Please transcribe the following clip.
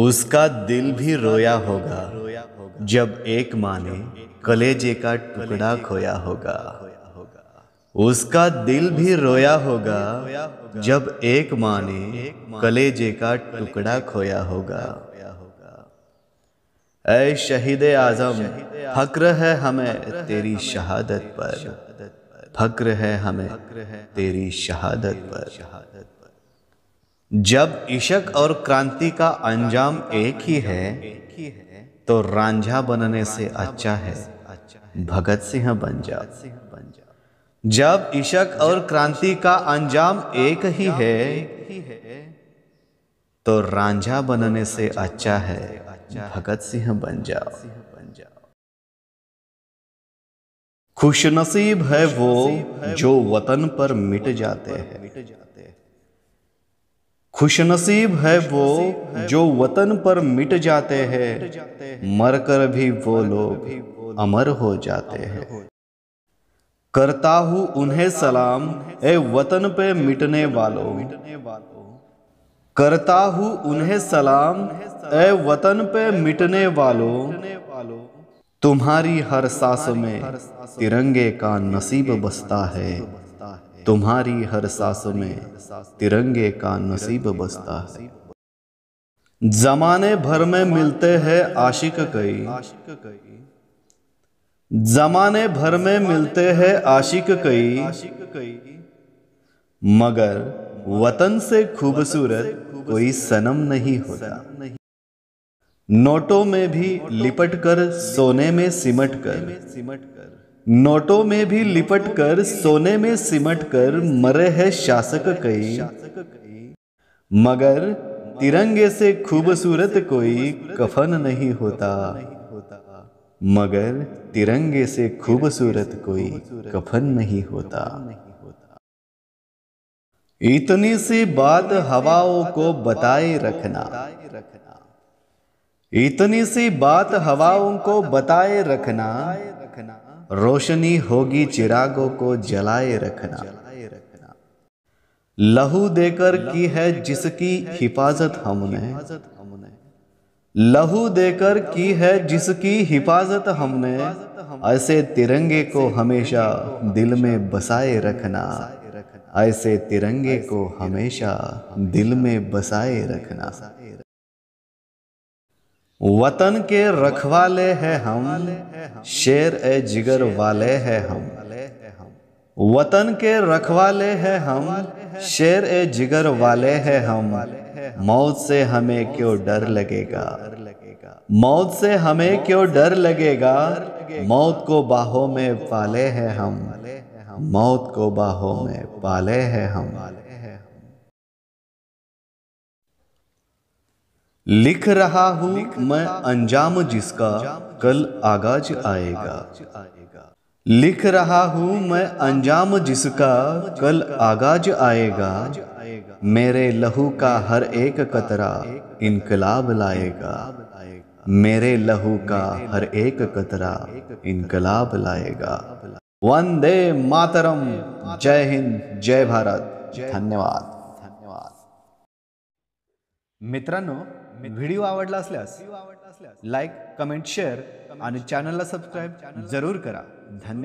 उसका दिल भी रोया होगा जब एक माँ ने कलेजे का टुकड़ा खोया होगा उसका दिल भी रोया होगा जब एक माँ ने कलेजे का टुकड़ा खोया होगा ऐ शहीद आजम फक्र है हमें तेरी शहादत पर फक्र है हमें तेरी शहादत पर जब इशक और क्रांति का अंजाम एक ही है तो रांझा बनने से अच्छा है भगत सिंह बन जा जब इशक और क्रांति का अंजाम एक ही है तो रांझा बनने से अच्छा है भगत सिंह बन जा खुशनसीब है वो जो वतन पर मिट जाते हैं खुशनसीब है वो जो वतन पर मिट जाते हैं मरकर भी वो लोग अमर हो जाते हैं करता हूँ उन्हें सलाम ए वतन पे मिटने वालों करता हूँ उन्हें सलाम ए वतन पे मिटने वालों तुम्हारी हर सांस में तिरंगे का नसीब बसता है तुम्हारी हर सास में तिरंगे का नसीब बसता है जमाने भर में मिलते हैं आशिक कई जमाने भर में मिलते हैं आशिक कई मगर वतन से खूबसूरत कोई सनम नहीं होता नोटों में भी लिपट कर सोने में सिमट कर सिमट कर नोटों में भी लिपट कर सोने में सिमट कर मरे है शासक कई मगर तिरंगे से खूबसूरत कोई कफन नहीं होता मगर तिरंगे से खूबसूरत कोई कफन नहीं होता इतनी सी बात हवाओं को बताए रखना इतनी सी बात हवाओं को बताए रखना रोशनी होगी चिरागों को जलाए रखना लहू देकर की है जिसकी हिफाजत हमने लहू देकर की है जिसकी हिफाजत हमने ऐसे तिरंगे को हमेशा दिल में बसाए रखना ऐसे तिरंगे को हमेशा दिल में बसाए रखना वतन के रखवाले हैं हम शेर ए जिगर वाले हैं हम वतन के रखवाले हैं हम शेर ए जिगर वाले हैं हम मौत से हमें क्यों डर लगेगा मौत से हमें क्यों डर लगेगा मौत को बाहों में पाले हैं हम मौत को बाहों में पाले हैं हम लिख रहा हूँ मैं अंजाम जिसका कल आगाज आएगा लिख रहा हूँ मैं अंजाम जिसका कल आगाज आएगा मेरे लहू का हर एक कतरा इनकलाब लाएगा मेरे लहू का हर एक कतरा इनकलाब लाएगा वंदे मातरम जय हिंद जय भारत धन्यवाद मित्रांनो व्हिडिओ आवडला असल्यास लाईक कमेंट शेअर आणि चॅनलला सबस्क्राईब जरूर करा धन्यवाद